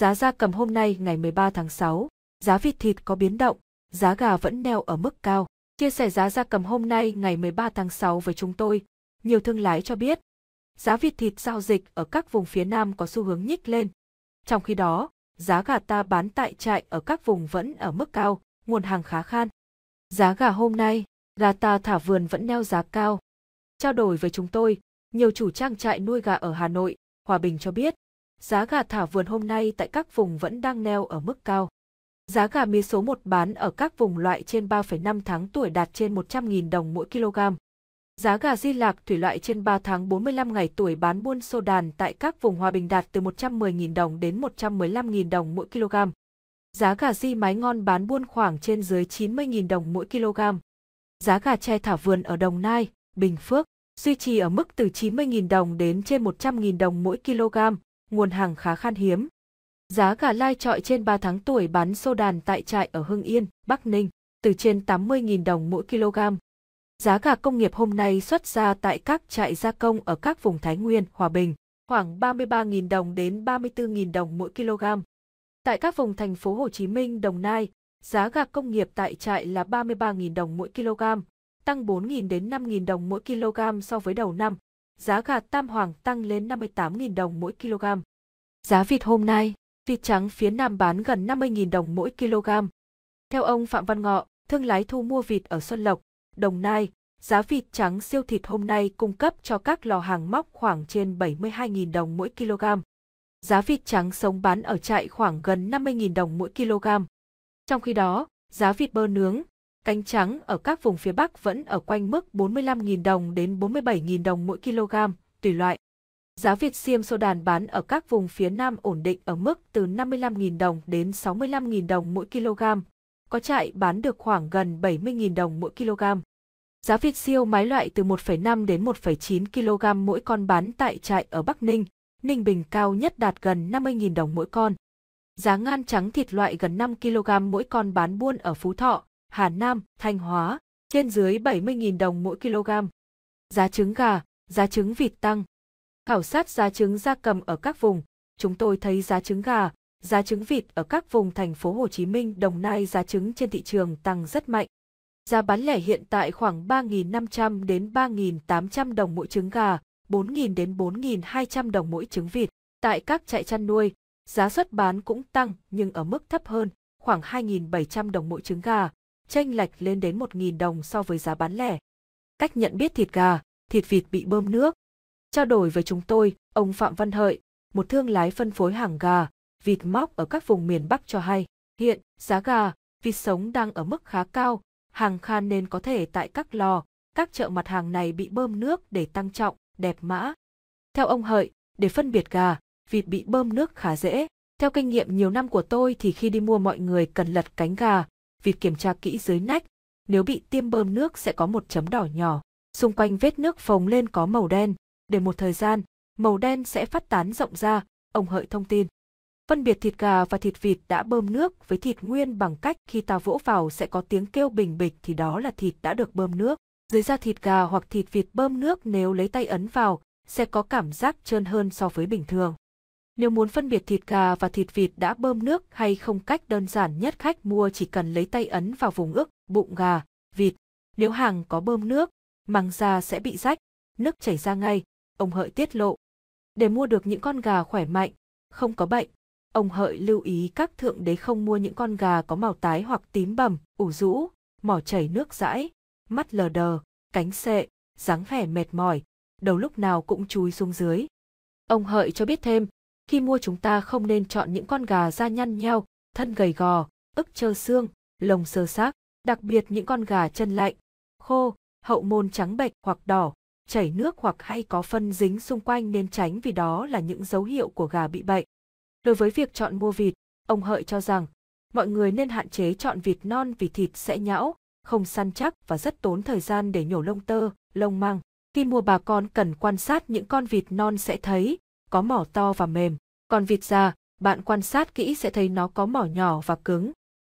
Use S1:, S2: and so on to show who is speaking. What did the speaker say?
S1: Giá gia cầm hôm nay ngày 13 tháng 6, giá vịt thịt có biến động, giá gà vẫn neo ở mức cao. Chia sẻ giá gia cầm hôm nay ngày 13 tháng 6 với chúng tôi, nhiều thương lái cho biết, giá vịt thịt giao dịch ở các vùng phía Nam có xu hướng nhích lên. Trong khi đó, giá gà ta bán tại trại ở các vùng vẫn ở mức cao, nguồn hàng khá khan. Giá gà hôm nay, gà ta thả vườn vẫn neo giá cao. Trao đổi với chúng tôi, nhiều chủ trang trại nuôi gà ở Hà Nội, Hòa Bình cho biết, giá gà thả vườn hôm nay tại các vùng vẫn đang neo ở mức cao. Giá gà mía số 1 bán ở các vùng loại trên 3,5 tháng tuổi đạt trên 100.000 đồng mỗi kg. Giá gà di lạc thủy loại trên 3 tháng 45 ngày tuổi bán buôn sô đàn tại các vùng hòa bình đạt từ 110.000 đồng đến 115.000 đồng mỗi kg. Giá gà di mái ngon bán buôn khoảng trên dưới 90.000 đồng mỗi kg. Giá gà tre thả vườn ở Đồng Nai, Bình Phước duy trì ở mức từ 90.000 đồng đến trên 100.000 đồng mỗi kg, nguồn hàng khá khan hiếm. Giá gà lai trọi trên 3 tháng tuổi bán sô đàn tại trại ở Hưng Yên, Bắc Ninh, từ trên 80.000 đồng mỗi kg. Giá gà công nghiệp hôm nay xuất ra tại các trại gia công ở các vùng Thái Nguyên, Hòa Bình, khoảng 33.000 đồng đến 34.000 đồng mỗi kg. Tại các vùng thành phố Hồ Chí Minh, Đồng Nai, giá gà công nghiệp tại trại là 33.000 đồng mỗi kg, tăng 4.000 đến 5.000 đồng mỗi kg so với đầu năm, giá gà tam hoàng tăng lên 58.000 đồng mỗi kg. Giá vịt hôm nay, vịt trắng phía Nam bán gần 50.000 đồng mỗi kg. Theo ông Phạm Văn Ngọ, thương lái thu mua vịt ở Xuân Lộc, Đồng Nai, giá vịt trắng siêu thịt hôm nay cung cấp cho các lò hàng móc khoảng trên 72.000 đồng mỗi kg. Giá vịt trắng sống bán ở trại khoảng gần 50.000 đồng mỗi kg. Trong khi đó, giá vịt bơ nướng, Cánh trắng ở các vùng phía Bắc vẫn ở quanh mức 45.000 đồng đến 47.000 đồng mỗi kg, tùy loại. Giá Việt xiêm sô đàn bán ở các vùng phía Nam ổn định ở mức từ 55.000 đồng đến 65.000 đồng mỗi kg, có trại bán được khoảng gần 70.000 đồng mỗi kg. Giá Việt siêu mái loại từ 1,5 đến 1,9 kg mỗi con bán tại trại ở Bắc Ninh, Ninh Bình cao nhất đạt gần 50.000 đồng mỗi con. Giá ngan trắng thịt loại gần 5 kg mỗi con bán buôn ở Phú Thọ, Hà Nam, Thanh Hóa, trên dưới 70.000 đồng mỗi kg. Giá trứng gà, giá trứng vịt tăng. Khảo sát giá trứng gia cầm ở các vùng, chúng tôi thấy giá trứng gà, giá trứng vịt ở các vùng thành phố Hồ Chí Minh, Đồng Nai giá trứng trên thị trường tăng rất mạnh. Giá bán lẻ hiện tại khoảng 3.500 đến 3.800 đồng mỗi trứng gà, 4.000 đến 4.200 đồng mỗi trứng vịt. Tại các trại chăn nuôi, giá xuất bán cũng tăng nhưng ở mức thấp hơn, khoảng 2.700 đồng mỗi trứng gà, chênh lệch lên đến 1.000 đồng so với giá bán lẻ. Cách nhận biết thịt gà, thịt vịt bị bơm nước. Trao đổi với chúng tôi, ông Phạm Văn Hợi, một thương lái phân phối hàng gà, vịt móc ở các vùng miền Bắc cho hay, hiện giá gà, vịt sống đang ở mức khá cao, hàng khan nên có thể tại các lò, các chợ mặt hàng này bị bơm nước để tăng trọng, đẹp mã. Theo ông Hợi, để phân biệt gà, vịt bị bơm nước khá dễ. Theo kinh nghiệm nhiều năm của tôi thì khi đi mua mọi người cần lật cánh gà, vịt kiểm tra kỹ dưới nách, nếu bị tiêm bơm nước sẽ có một chấm đỏ nhỏ, xung quanh vết nước phồng lên có màu đen, để một thời gian, màu đen sẽ phát tán rộng ra, ông Hợi thông tin. Phân biệt thịt gà và thịt vịt đã bơm nước với thịt nguyên bằng cách khi ta vỗ vào sẽ có tiếng kêu bình bịch thì đó là thịt đã được bơm nước. Dưới da thịt gà hoặc thịt vịt bơm nước nếu lấy tay ấn vào sẽ có cảm giác trơn hơn so với bình thường. Nếu muốn phân biệt thịt gà và thịt vịt đã bơm nước hay không cách đơn giản nhất khách mua chỉ cần lấy tay ấn vào vùng ức, bụng gà, vịt. Nếu hàng có bơm nước, màng da sẽ bị rách, nước chảy ra ngay, ông Hợi tiết lộ. Để mua được những con gà khỏe mạnh, không có bệnh, ông Hợi lưu ý các thượng đế không mua những con gà có màu tái hoặc tím bầm, ủ rũ, mỏ chảy nước dãi, mắt lờ đờ, cánh sệ, dáng vẻ mệt mỏi, đầu lúc nào cũng chúi xuống dưới. Ông Hợi cho biết thêm, khi mua chúng ta không nên chọn những con gà da nhăn nheo, thân gầy gò, ức trơ xương, lồng sơ xác, đặc biệt những con gà chân lạnh, khô, hậu môn trắng bệch hoặc đỏ, chảy nước hoặc hay có phân dính xung quanh nên tránh vì đó là những dấu hiệu của gà bị bệnh. Đối với việc chọn mua vịt, ông Hợi cho rằng, mọi người nên hạn chế chọn vịt non vì thịt sẽ nhão, không săn chắc và rất tốn thời gian để nhổ lông tơ, lông măng. Khi mua bà con cần quan sát những con vịt non sẽ thấy, có mỏ to và mềm, còn vịt già, bạn quan sát kỹ sẽ thấy nó có mỏ nhỏ và cứng,